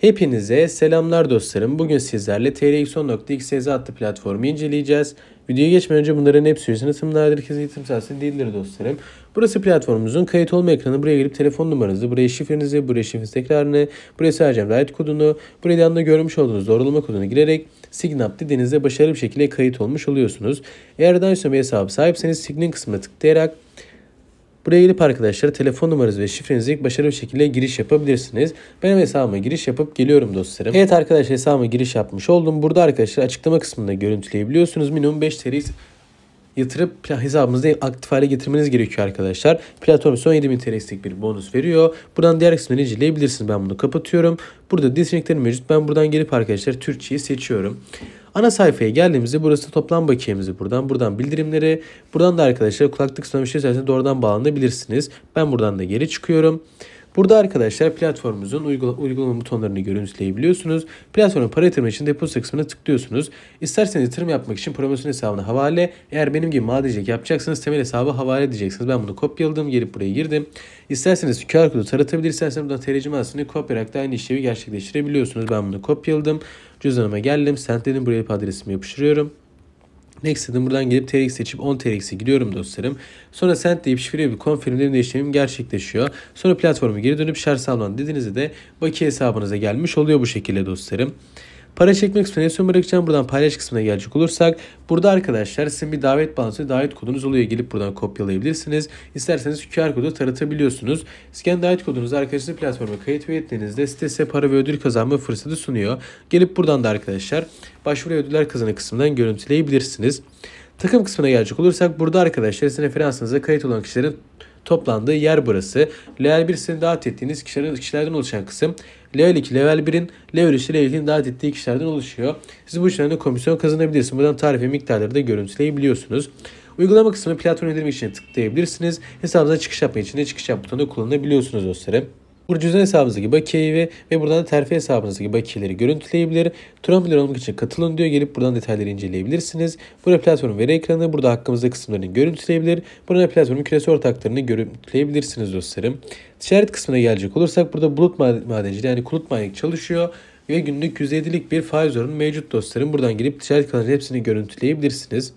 Hepinize selamlar dostlarım. Bugün sizlerle trx10.xyz adlı platformu inceleyeceğiz. Videoya geçmeden önce bunların hepsi ücretin tımlardır. Kesin eğitim sahası değildir dostlarım. Burası platformumuzun kayıt olma ekranı. Buraya gelip telefon numaranızı, buraya şifrenizi, buraya şifreniz tekrarını, buraya sadece davet kodunu, buraya da anda görmüş olduğunuz doğrulama kodunu girerek Signup dediğinizde başarılı bir şekilde kayıt olmuş oluyorsunuz. Eğer daha önce bir hesabı sahipseniz Signin kısmına tıklayarak Buraya gelip arkadaşlar telefon numaranızı ve şifrenizi başarılı bir şekilde giriş yapabilirsiniz. Benim hesabıma giriş yapıp geliyorum dostlarım. Evet arkadaşlar hesabıma giriş yapmış oldum. Burada arkadaşlar açıklama kısmında görüntüleyebiliyorsunuz. Minimum 5 TL yatırıp hesabımızda aktif hale getirmeniz gerekiyor arkadaşlar. Platform son 7000 TL'lik bir bonus veriyor. Buradan diğer kısmını inceleyebilirsiniz. Ben bunu kapatıyorum. Burada seçeneklerim mevcut. Ben buradan gelip arkadaşlar Türkçeyi seçiyorum. Ana sayfaya geldiğimizde burası toplam bakiyemizi buradan, buradan bildirimleri, buradan da arkadaşlar kulaklık sınav işlemi şey doğrudan bağlanabilirsiniz. Ben buradan da geri çıkıyorum. Burada arkadaşlar platformumuzun uygula uygulama butonlarını görüntüleyebiliyorsunuz. Platforma para yatırma için depozito kısmına tıklıyorsunuz. İsterseniz yatırım yapmak için promosyon hesabına havale. Eğer benim gibi madencilik yapacaksanız temel hesabı havale edeceksiniz. Ben bunu kopyaladım. Gelip buraya girdim. İsterseniz QR kodu taratabilir. İsterseniz buradan TRC mağazasını kopyarak da aynı işlevi gerçekleştirebiliyorsunuz. Ben bunu kopyaladım. Cüzdanıma geldim. Sentledim. Buraya adresimi yapıştırıyorum. Next'den buradan gelip TRX seçip 10 TRX'e gidiyorum dostlarım. Sonra send deyip şifreyi bir konfirmleme işlemim gerçekleşiyor. Sonra platforma geri dönüp şer salman dediğinizde de baki hesabınıza gelmiş oluyor bu şekilde dostlarım. Para çekmek kısmına son bırakacağım. Buradan paylaş kısmına gelecek olursak. Burada arkadaşlar sizin bir davet balansı davet kodunuz oluyor. Gelip buradan kopyalayabilirsiniz. İsterseniz QR kodu taratabiliyorsunuz. Scan davet kodunuzu arkadaşlar platforma kayıt ve ettiğinizde size para ve ödül kazanma fırsatı sunuyor. Gelip buradan da arkadaşlar başvuru ödüller kazanı kısmından görüntüleyebilirsiniz. Takım kısmına gelecek olursak burada arkadaşlar sizin referansınıza kayıt olan kişilerin toplandığı yer burası. Level 1 sizin davet ettiğiniz kişilerden, kişilerden oluşan kısım. Level 2, Level 1'in Level 3'te Level 2'nin davet ettiği kişilerden oluşuyor. Siz bu işlerden komisyon kazanabilirsiniz. Buradan tarif miktarları da görüntüleyebiliyorsunuz. Uygulama kısmına platform edilmek için tıklayabilirsiniz. Hesabınıza çıkış yapmak için de çıkış yap butonu kullanabiliyorsunuz dostlarım. Burada cüzdan hesabınızdaki bakiyeyi ve, ve buradan da terfi hesabınızdaki bakiyeleri görüntüleyebilir. Turan Milyon olmak için katılın diyor. Gelip buradan detayları inceleyebilirsiniz. Burada platformun veri ekranı. Burada hakkımızda kısımlarını görüntüleyebilir. Burada platformun küresi ortaklarını görüntüleyebilirsiniz dostlarım. Ticaret kısmına gelecek olursak burada bulut madenciliği yani kulut mining çalışıyor ve günlük %7'lik bir faiz oranı mevcut dostlarım. Buradan girip ticaret kanalının hepsini görüntüleyebilirsiniz.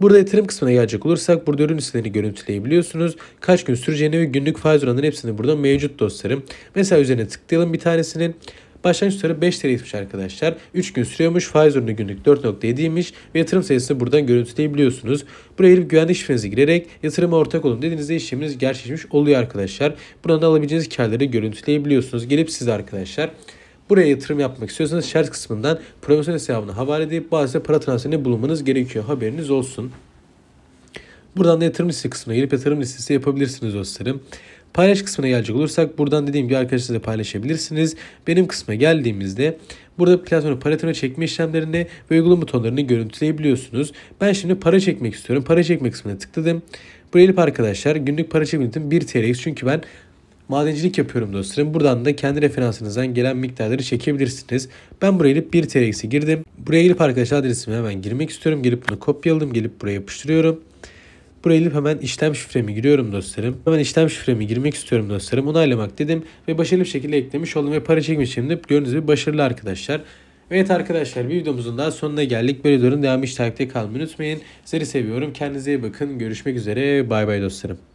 Burada yatırım kısmına gelecek olursak burada ürün listelerini görüntüleyebiliyorsunuz. Kaç gün süreceğini ve günlük faiz oranının hepsini burada mevcut dostlarım. Mesela üzerine tıklayalım bir tanesinin. Başlangıç tutarı 5 TL'ymiş arkadaşlar. 3 gün sürüyormuş. Faiz oranı günlük 4.7'ymiş. Ve yatırım sayısını buradan görüntüleyebiliyorsunuz. Buraya gelip güvenlik şifrenizi girerek yatırıma ortak olun dediğinizde işleminiz gerçekleşmiş oluyor arkadaşlar. Buradan da alabileceğiniz karları görüntüleyebiliyorsunuz. Gelip siz arkadaşlar Buraya yatırım yapmak istiyorsanız şer kısmından promosyon hesabına havale edip bazı para transferini bulmanız gerekiyor. Haberiniz olsun. Buradan da yatırım listesi kısmına girip yatırım listesi yapabilirsiniz dostlarım. Paylaş kısmına gelecek olursak buradan dediğim gibi arkadaşlarınızla paylaşabilirsiniz. Benim kısma geldiğimizde burada platformu para yatırma çekme işlemlerini ve uygulama butonlarını görüntüleyebiliyorsunuz. Ben şimdi para çekmek istiyorum. Para çekme kısmına tıkladım. Buraya gelip arkadaşlar günlük para çekme ücretim 1 TRX çünkü ben madencilik yapıyorum dostlarım. Buradan da kendi referansınızdan gelen miktarları çekebilirsiniz. Ben buraya gelip 1 TRX'e girdim. Buraya gelip arkadaşlar adresime hemen girmek istiyorum. Gelip bunu kopyaladım. Gelip buraya yapıştırıyorum. Buraya gelip hemen işlem şifremi giriyorum dostlarım. Hemen işlem şifremi girmek istiyorum dostlarım. Onaylamak dedim ve başarılı bir şekilde eklemiş oldum ve para çekmiş şimdi. Gördüğünüz gibi başarılı arkadaşlar. Evet arkadaşlar bir videomuzun daha sonuna geldik. Böyle durun devamı hiç takipte kalmayı unutmayın. Sizleri seviyorum. Kendinize iyi bakın. Görüşmek üzere. Bay bay dostlarım.